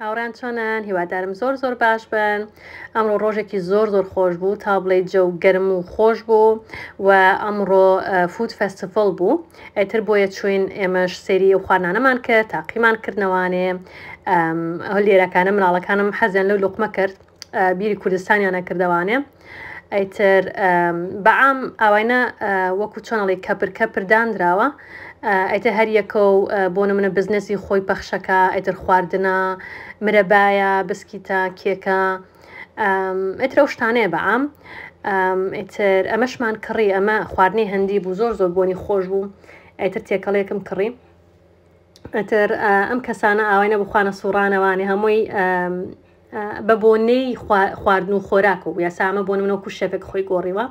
هاوران چۆنان هیوادارم زۆر زۆر باش بن ئەمڕۆ ڕۆژێکی زۆر زۆر خۆش بوو تا بڵێ جە و گەرم و خۆش بوو و ئەمڕۆ فوت فستیڤل بوو ئەتر بۆیە چوین ئێمەش سری و خوانانەمان کرد تاقیمان کردنەوانێ لێرەکانە مناڵەکانم حەزیان لەو لوقمە کرد بیری کوردستانیانە کردوانێ. ئەیتر بەعام ئاواینە وەکو چۆنەڵی کەپر کەپردان درراوە ئەیتە هەر یەکە و بۆ نمونە بزنسی خۆی پەخشەکە ئەیتر خواردنە مرەبایە بسکیتە کێکە ئەترە شتانەیە بەعام ئیتر ئەمەشمان کڕی ئەمە خواردنی هەندی بوو زۆر زۆر بۆنی خۆش بوو ئەتر تێکەڵێکم کڕی ئەتر ئەم کەسانە ئاواینە بخواانە سوڕانەوانی هەمووی بە بۆنەی خواردن و خۆراک و یاسامە بۆ منەوە کو شەفێک خۆی گۆڕیوە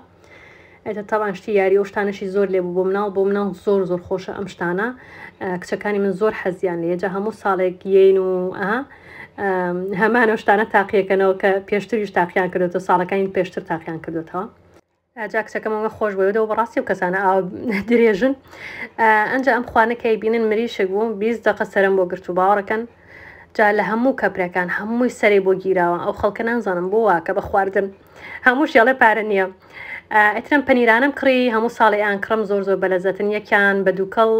ئەتە تاوان شتی یاری و شتانەشی زۆر لێ بوو بۆ مناو بۆ مناو زۆر زۆر خۆشە ئەم شتانە کچەکانی من زۆر حەزیان لێ جا هەموو ساڵێک یین و ئەها هەمانە شتانە تاقیەکەنەوە کە پێشتریش تاقییان کردێتەوە ساڵەکانی پێشتر تاقییان کردێتەوە. جاکسەکەمەوە خۆش بەوەدەوە بەڕاستی و کەسانە ئاو درێژن ئەنج ئەم خوانەکەی بینن مریشە بوو 20 دقە سەرم بۆ گرت و باوەڕەکەن جا لە هەموو کەپرەکان هەمووی سەری بۆ گیراوە ئەو خەڵکە نازانم بۆ واکە بە خواردن هەموو شێڵێ پارە نییە ئەترم پەنیرانم کڕی هەموو ساڵیان کرم زۆر زۆر بەلەزەتن یەکیان بە دووکەڵ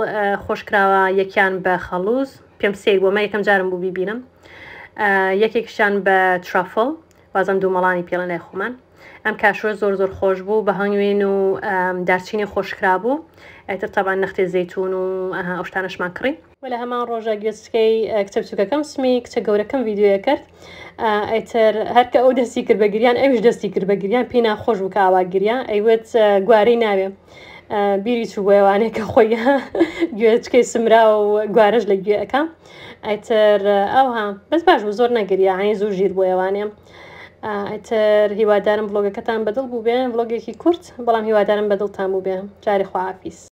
خۆشکراوە یەکیان بە خەڵوز پێم سێ بۆ مە یەکەم جارم بوو بیبینم یەکێکشان بە ترافل بازم دوو مەڵانی پێڵە لای خۆمان ئەم کاشۆ زۆر زۆر خۆش بوو بە هەنگوێن و دارچینی خۆشکرا بوو ئەتر تابان نەختێ زەیتون و ئەوشتانشمان کڕی وە لە هەمان ڕۆژە گوێستکەی کتەبچووکەکەم سمی کچە گەورەکەم ویددیوە کرد ئەتر هەرکە ئەو دەستی کرد بە گریان ئەوش دەستی کرد بە گریان پێ ناخۆش و کاواگریان ئەیوت گوارەی ناوێ. بیری چوو بۆێوانێکە خۆی گوێچکەی سمرا و گوارش لە گوێەکە ئەتر ئەوها بەس باش و زۆر نەگریانی زوو ژیر بۆ ئێوانێ. ئەتر هیوادارم بلۆگەکەتان بەدڵ بوو بێن بلۆگێکی کورت بەڵام هیوادارم بەدڵتان بوو بێ جاری خواپیس